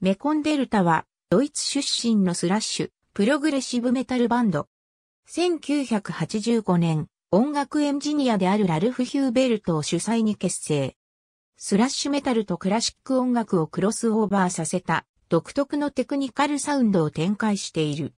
メコンデルタは、ドイツ出身のスラッシュ、プログレッシブメタルバンド。1985年、音楽エンジニアであるラルフ・ヒューベルトを主催に結成。スラッシュメタルとクラシック音楽をクロスオーバーさせた、独特のテクニカルサウンドを展開している。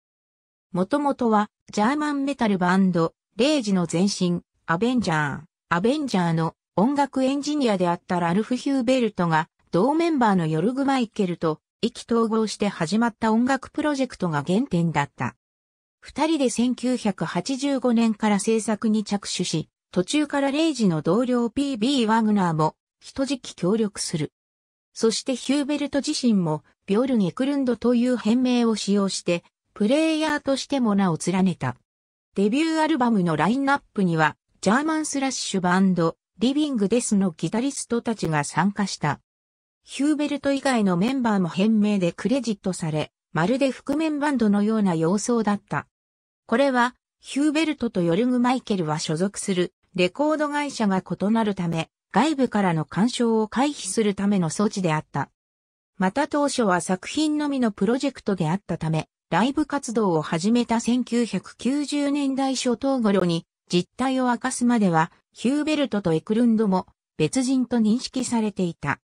もともとは、ジャーマンメタルバンド、レイジの前身、アベンジャー、アベンジャーの音楽エンジニアであったラルフ・ヒューベルトが、同メンバーのヨルグ・マイケルと意気統合して始まった音楽プロジェクトが原点だった。二人で1985年から制作に着手し、途中からレイジの同僚 P.B. ワグナーも人質協力する。そしてヒューベルト自身もビョルニクルンドという変名を使用して、プレイヤーとしても名を連ねた。デビューアルバムのラインナップには、ジャーマンスラッシュバンド、リビングデスのギタリストたちが参加した。ヒューベルト以外のメンバーも変名でクレジットされ、まるで覆面バンドのような様相だった。これは、ヒューベルトとヨルグ・マイケルは所属するレコード会社が異なるため、外部からの干渉を回避するための措置であった。また当初は作品のみのプロジェクトであったため、ライブ活動を始めた1990年代初頭頃に実態を明かすまでは、ヒューベルトとエクルンドも別人と認識されていた。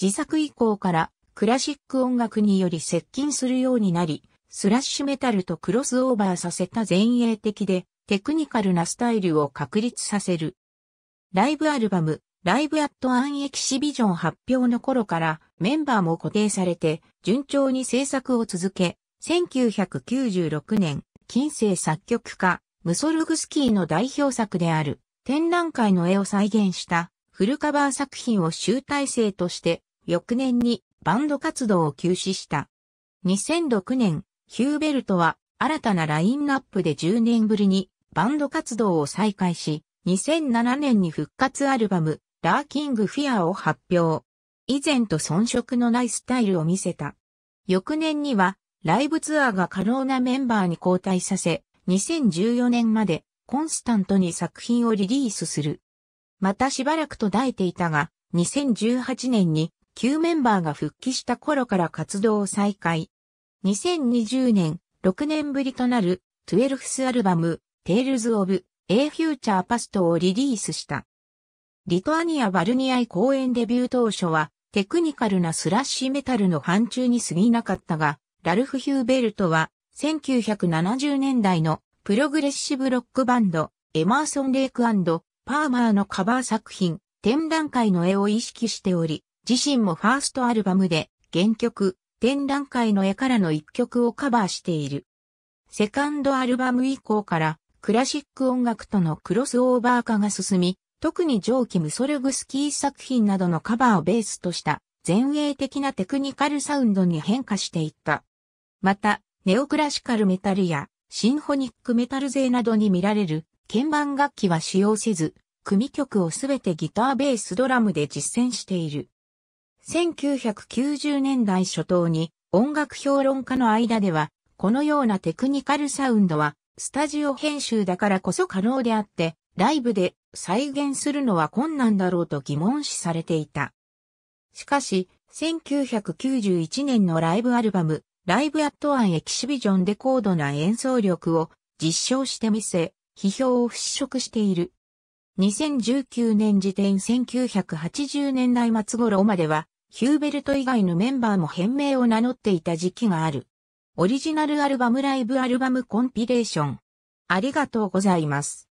自作以降からクラシック音楽により接近するようになり、スラッシュメタルとクロスオーバーさせた前衛的でテクニカルなスタイルを確立させる。ライブアルバム、ライブアットアンエキシビジョン発表の頃からメンバーも固定されて順調に制作を続け、1996年、近世作曲家、ムソルグスキーの代表作である展覧会の絵を再現したフルカバー作品を集大成として、翌年にバンド活動を休止した。2006年、ヒューベルトは新たなラインナップで10年ぶりにバンド活動を再開し、2007年に復活アルバム、ラーキングフィアを発表。以前と遜色のないスタイルを見せた。翌年には、ライブツアーが可能なメンバーに交代させ、2014年までコンスタントに作品をリリースする。またしばらく途絶えていたが、2018年に旧メンバーが復帰した頃から活動を再開。2020年、6年ぶりとなる、12th アルバム、Tales of A Future Past をリリースした。リトアニア・バルニアイ公演デビュー当初は、テクニカルなスラッシュメタルの範疇に過ぎなかったが、ラルフ・ヒューベルトは、1970年代のプログレッシブロックバンド、エマーソン・レイクパーマーのカバー作品、展覧会の絵を意識しており、自身もファーストアルバムで原曲、展覧会の絵からの一曲をカバーしている。セカンドアルバム以降からクラシック音楽とのクロスオーバー化が進み、特に上記ムソルグスキー作品などのカバーをベースとした前衛的なテクニカルサウンドに変化していった。また、ネオクラシカルメタルやシンフォニックメタル勢などに見られる鍵盤楽器は使用せず、組曲をすべてギターベースドラムで実践している。1990年代初頭に音楽評論家の間では、このようなテクニカルサウンドは、スタジオ編集だからこそ可能であって、ライブで再現するのは困難だろうと疑問視されていた。しかし、1991年のライブアルバム、ライブアットアンエキシビジョンで高度な演奏力を実証してみせ、批評を払拭している。2019年時点1980年代末頃までは、ヒューベルト以外のメンバーも変名を名乗っていた時期がある。オリジナルアルバムライブアルバムコンピレーション。ありがとうございます。